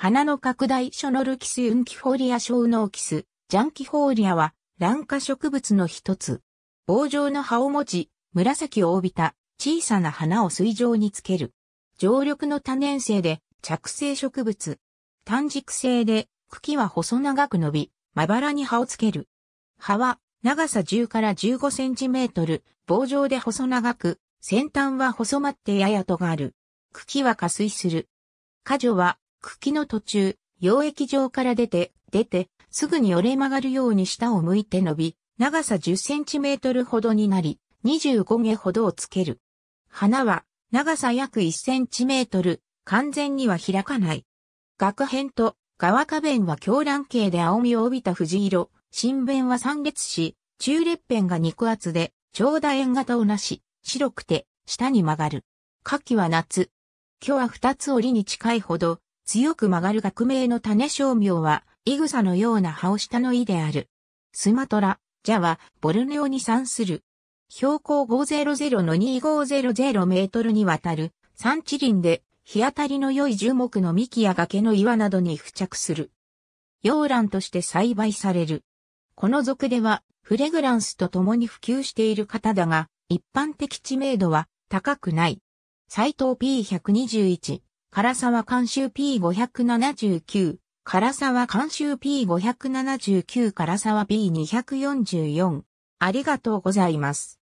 花の拡大ショノルキスユンキフォリア小脳キス、ジャンキフォーリアは、卵化植物の一つ。棒状の葉を持ち、紫を帯びた小さな花を水上につける。常緑の多年生で着生植物。単軸性で茎は細長く伸び、まばらに葉をつける。葉は長さ10から15センチメートル、棒状で細長く、先端は細まってややとがある。茎は下水する。果女は茎の途中、溶液状から出て、出て、すぐに折れ曲がるように下を向いて伸び、長さ10センチメートルほどになり、25毛ほどをつける。花は、長さ約1センチメートル、完全には開かない。額辺と側花弁は狂乱形で青みを帯びた藤色、新弁は三列し、中列弁が肉厚で、長楕円型をなし、白くて、下に曲がる。夏季は夏。今日は二つ折りに近いほど、強く曲がる学名の種商名は、イグサのような葉を下の意である。スマトラ、ジャワ、ボルネオに産する。標高500の2500メートルにわたる山地林で日当たりの良い樹木の幹や崖の岩などに付着する。洋蘭として栽培される。この属ではフレグランスと共に普及している方だが、一般的知名度は高くない。斎藤 P121 唐沢監修 P579、唐沢監修 P579 唐沢 B244。ありがとうございます。